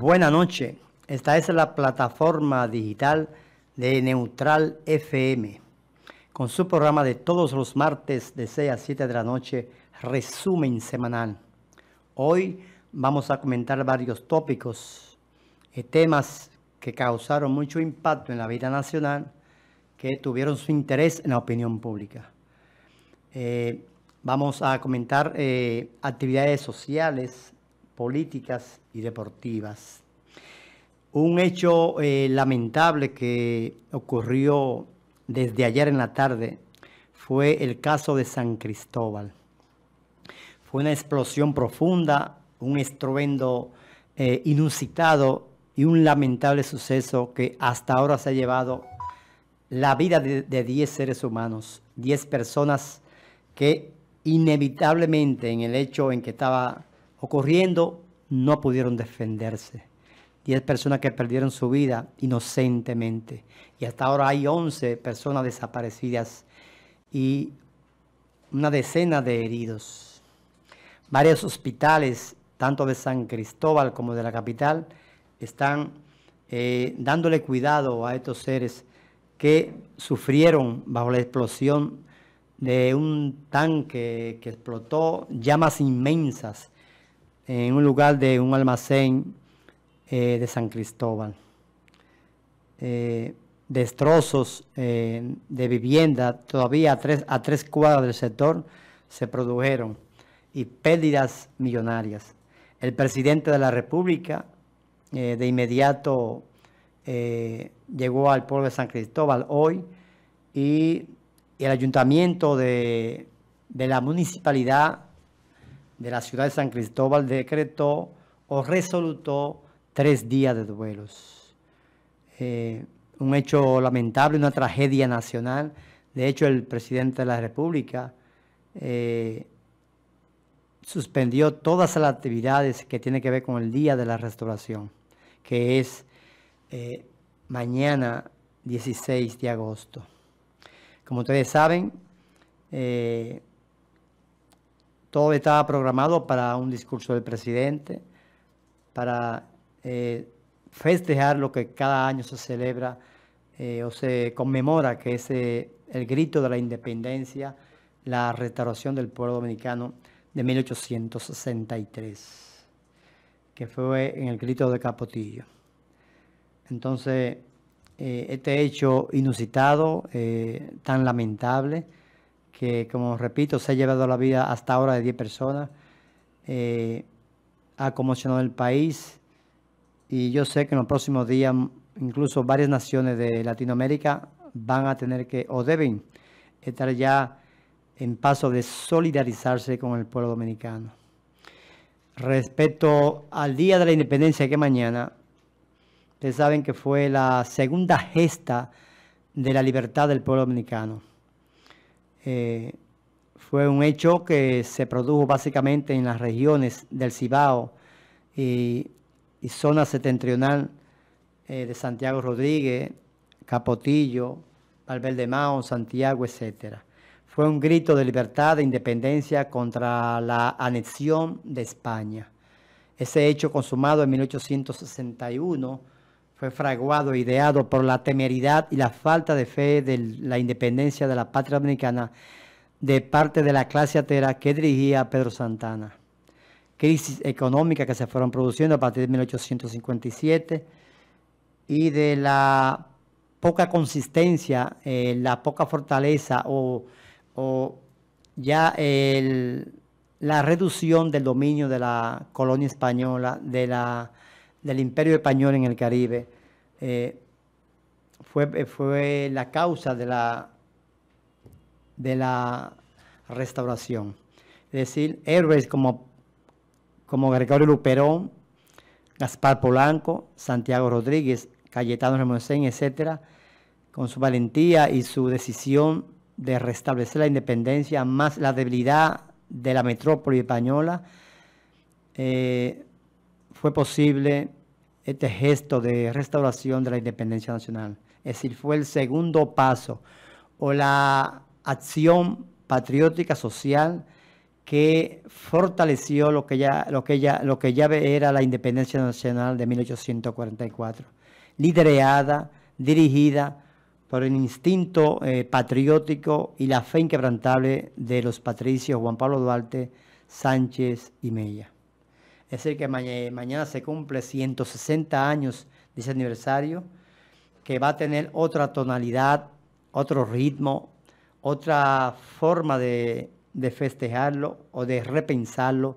Buenas noches. Esta es la plataforma digital de Neutral FM, con su programa de todos los martes de 6 a 7 de la noche, resumen semanal. Hoy vamos a comentar varios tópicos, y eh, temas que causaron mucho impacto en la vida nacional, que tuvieron su interés en la opinión pública. Eh, vamos a comentar eh, actividades sociales políticas y deportivas. Un hecho eh, lamentable que ocurrió desde ayer en la tarde fue el caso de San Cristóbal. Fue una explosión profunda, un estruendo eh, inusitado y un lamentable suceso que hasta ahora se ha llevado la vida de 10 seres humanos, 10 personas que inevitablemente en el hecho en que estaba Ocurriendo, no pudieron defenderse. Diez personas que perdieron su vida inocentemente. Y hasta ahora hay 11 personas desaparecidas y una decena de heridos. Varios hospitales, tanto de San Cristóbal como de la capital, están eh, dándole cuidado a estos seres que sufrieron bajo la explosión de un tanque que explotó llamas inmensas en un lugar de un almacén eh, de San Cristóbal. Eh, destrozos eh, de vivienda todavía a tres, a cuadras del sector se produjeron y pérdidas millonarias. El presidente de la República de inmediato llegó al pueblo de San Cristóbal hoy y el ayuntamiento de, de la municipalidad de la ciudad de San Cristóbal decretó o resolutó tres días de duelos. Eh, un hecho lamentable, una tragedia nacional. De hecho, el presidente de la República eh, suspendió todas las actividades que tienen que ver con el Día de la Restauración, que es eh, mañana 16 de agosto. Como ustedes saben, todo estaba programado para un discurso del presidente, para eh, festejar lo que cada año se celebra eh, o se conmemora, que es eh, el grito de la independencia, la restauración del pueblo dominicano de 1863, que fue en el grito de Capotillo. Entonces, este hecho inusitado, tan lamentable, que, como repito, se ha llevado la vida hasta ahora de 10 personas, eh, ha conmocionado el país y yo sé que en los próximos días incluso varias naciones de Latinoamérica van a tener que o deben estar ya en paso de solidarizarse con el pueblo dominicano. Respecto al Día de la Independencia que mañana, ustedes saben que fue la segunda gesta de la libertad del pueblo dominicano. Eh, fue un hecho que se produjo básicamente en las regiones del Cibao y, zona septentrional eh, de Santiago Rodríguez, Capotillo, Valverde Mao, Santiago, etc. Fue un grito de libertad, e independencia contra la anexión de España. Ese hecho consumado en 1861 fue fraguado, ideado por la temeridad y la falta de fe de la independencia de la patria dominicana de parte de la clase atera que dirigía Pedro Santana. Crisis económica que se fueron produciendo a partir de 1857 y de la poca consistencia, eh, la poca fortaleza o, ya la reducción del dominio de la colonia española, de la del Imperio Español en el Caribe, eh, fue, fue la causa de la, de la restauración. Es decir, héroes como, como Gregorio Luperón, Gaspar Polanco, Santiago Rodríguez, Cayetano Remosén, etc., con su valentía y su decisión de restablecer la independencia, más la debilidad de la metrópoli española, eh, fue posible este gesto de restauración de la independencia nacional. Es decir, fue el segundo paso o la acción patriótica social que fortaleció lo que ya, lo que lo que era la independencia nacional de 1844, liderada, dirigida por el instinto eh, patriótico y la fe inquebrantable de los patricios Juan Pablo Duarte, Sánchez y Mella. Es decir, que mañana se cumple 160 años de ese aniversario, que va a tener otra tonalidad, otro ritmo, otra forma de, festejarlo o de repensarlo,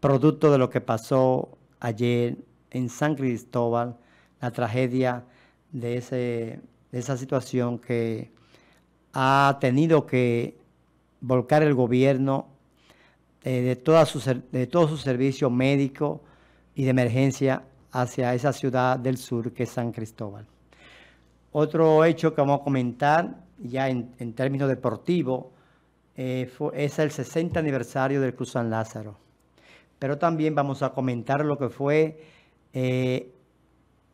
producto de lo que pasó ayer en San Cristóbal, la tragedia de, de esa situación que ha tenido que volcar el gobierno eh, de, todo su servicio médico y de emergencia hacia esa ciudad del sur que es San Cristóbal. Otro hecho que vamos a comentar ya en, términos deportivos eh, es el 60 aniversario del Cruz San Lázaro. Pero también vamos a comentar lo que fue eh,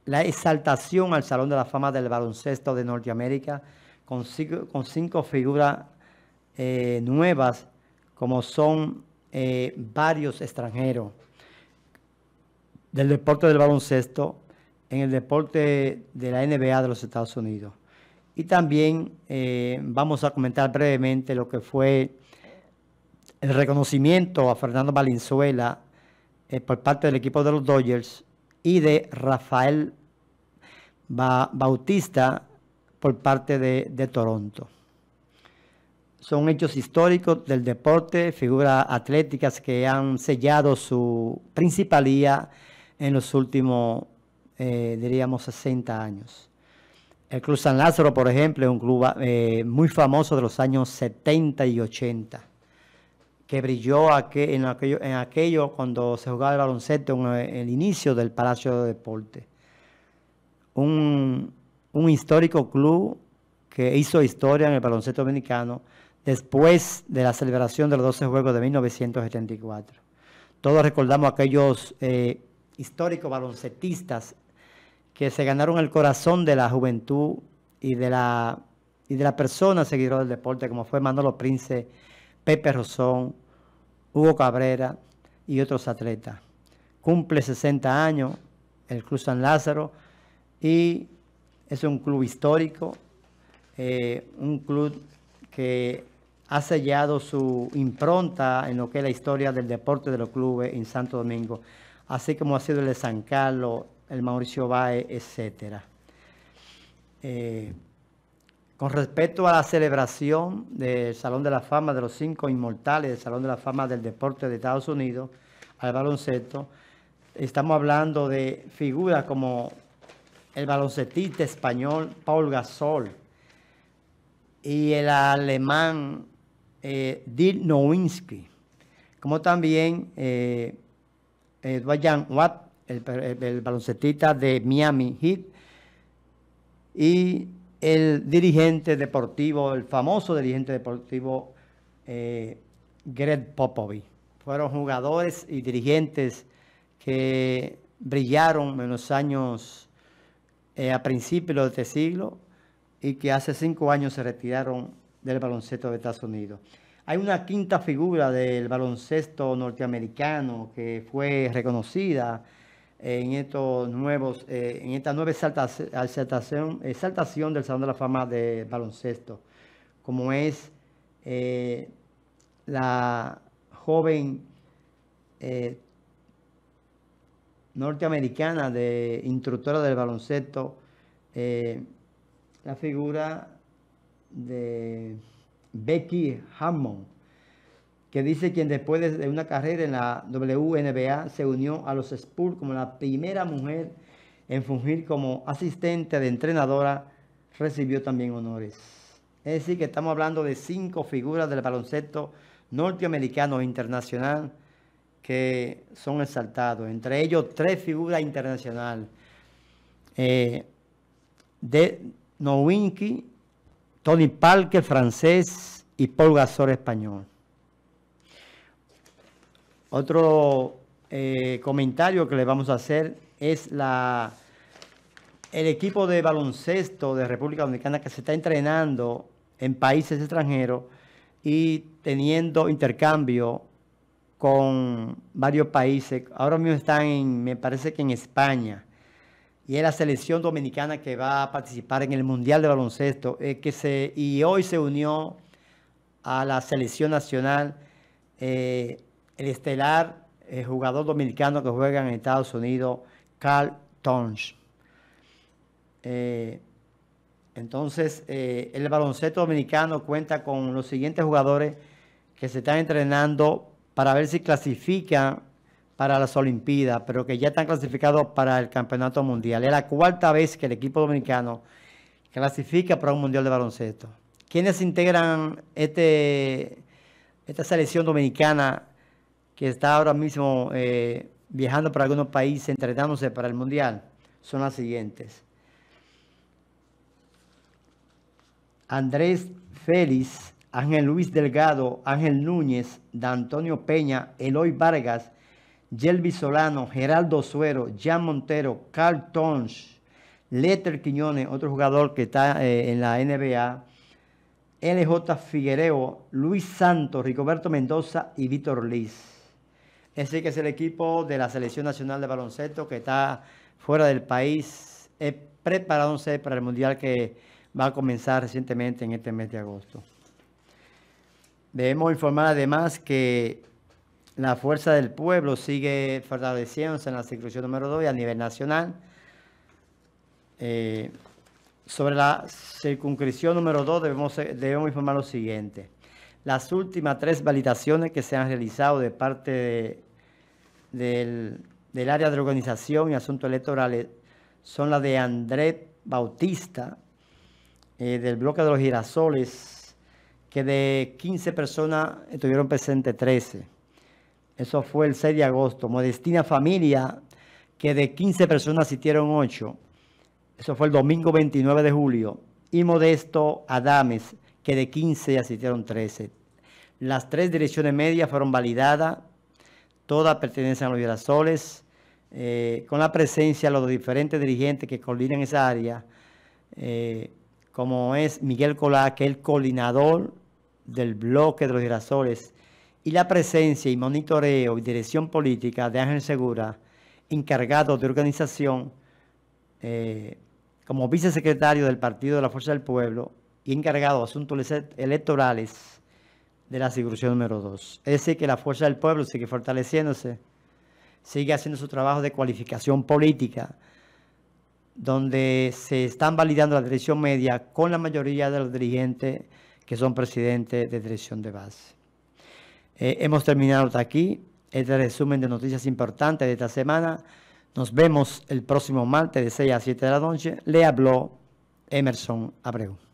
la exaltación al Salón de la Fama del Baloncesto de Norteamérica con cinco, con cinco figuras nuevas como son eh, varios extranjeros del deporte del baloncesto, en el deporte de la NBA de los Estados Unidos. Y también eh, vamos a comentar brevemente lo que fue el reconocimiento a Fernando Valenzuela eh, por parte del equipo de los Dodgers y de Rafael Bautista por parte de Toronto son hechos históricos del deporte, figuras atléticas que han sellado su principalía en los últimos, eh, diríamos, 60 años. El Club San Lázaro, por ejemplo, es un club eh, muy famoso de los años 70 y 80, que brilló en, aquello, cuando se jugaba el baloncesto en eh, el inicio del Palacio de Deporte. Un, un histórico club que hizo historia en el baloncesto dominicano, después de la celebración de los 12 Juegos de 1974. Todos recordamos aquellos eh, históricos baloncetistas que se ganaron el corazón de la juventud y de la, y de persona seguidora del deporte, como fue Manolo Prince, Pepe Rosón, Hugo Cabrera y otros atletas. Cumple 60 años el Club San Lázaro y es un club histórico, eh, un club que ha sellado su impronta en lo que es la historia del deporte de los clubes en Santo Domingo, así como ha sido el de San Carlos, el Mauricio Bae, etc. Eh, con respecto a la celebración del Salón de la Fama de los Cinco Inmortales, del Salón de la Fama del Deporte de Estados Unidos, al baloncesto, estamos hablando de figuras como el baloncetista español Paul Gasol y el alemán eh, Dil Nowinski, como también eh, Watt, el, baloncestista baloncetista de Miami Heat, y el dirigente deportivo, el famoso dirigente deportivo eh, Greg Popovich. Fueron jugadores y dirigentes que brillaron en los años eh, a principios de este siglo y que hace cinco años se retiraron del baloncesto de Estados Unidos. Hay una quinta figura del baloncesto norteamericano que fue reconocida en estos nuevos, eh, en esta nueva exaltación, exaltación, del Salón de la Fama de baloncesto, como es eh, la joven eh, norteamericana de instructora del baloncesto, la figura de Becky Hammond, que dice quien después de una carrera en la WNBA se unió a los Spurs como la primera mujer en fungir como asistente de entrenadora, recibió también honores. Es decir, que estamos hablando de cinco figuras del baloncesto norteamericano e internacional que son exaltados. Entre ellos, tres figuras internacionales. Eh, de Nowinki, Tony Parker francés y Paul Gasol español. Otro eh, comentario que le vamos a hacer es la, el equipo de baloncesto de República Dominicana que se está entrenando en países extranjeros y teniendo intercambio con varios países. Ahora mismo están, en, me parece que en España y es la selección dominicana que va a participar en el Mundial de Baloncesto eh, y hoy se unió a la selección nacional eh, el estelar eh, jugador dominicano que juega en Estados Unidos, Carl Tonsch. entonces, el baloncesto dominicano cuenta con los siguientes jugadores que se están entrenando para ver si clasifican para las Olimpíadas, pero que ya están clasificados para el Campeonato Mundial. Es la cuarta vez que el equipo dominicano clasifica para un Mundial de Baloncesto. Quienes integran este, esta selección dominicana que está ahora mismo eh, viajando para algunos países, entrenándose para el Mundial? Son las siguientes. Andrés Félix, Ángel Luis Delgado, Ángel Núñez, Antonio Peña, Eloy Vargas, Yelvi Solano, Geraldo Suero, Jan Montero, Carl Tonsch, Letter Quiñones, otro jugador que está eh, en la NBA, LJ Figuereo, Luis Santos, Ricoberto Mendoza y Víctor Liz. Ese que es el equipo de la Selección Nacional de Baloncesto que está fuera del país, preparándose para el Mundial que va a comenzar recientemente en este mes de agosto. Debemos informar además que la fuerza del pueblo sigue fortaleciéndose en la circunscripción número 2 y a nivel nacional. Eh, sobre la circunscripción número 2 debemos, debemos informar lo siguiente. Las últimas tres validaciones que se han realizado de parte del, área de organización y asuntos electorales son las de Andrés Bautista, eh, del bloque de los girasoles, que de 15 personas estuvieron presentes 13. Eso fue el 6 de agosto. Modestina Familia, que de 15 personas asistieron 8. Eso fue el domingo 29 de julio. Y Modesto Adames, que de 15 asistieron 13. Las tres direcciones medias fueron validadas. Todas pertenecen a los girasoles. Eh, con la presencia de los diferentes dirigentes que coordinan esa área, eh, como es Miguel Colá, que es el coordinador del bloque de los girasoles y la presencia y monitoreo y dirección política de Ángel Segura, encargado de organización eh, como vicesecretario del Partido de la Fuerza del Pueblo y encargado de asuntos electorales de la circunscripción número 2. Es decir, que la Fuerza del Pueblo sigue fortaleciéndose, sigue haciendo su trabajo de cualificación política, donde se están validando la dirección media con la mayoría de los dirigentes que son presidentes de dirección de base. Eh, hemos terminado hasta aquí este resumen de noticias importantes de esta semana. Nos vemos el próximo martes de 6 a 7 de la noche. Le habló Emerson Abreu.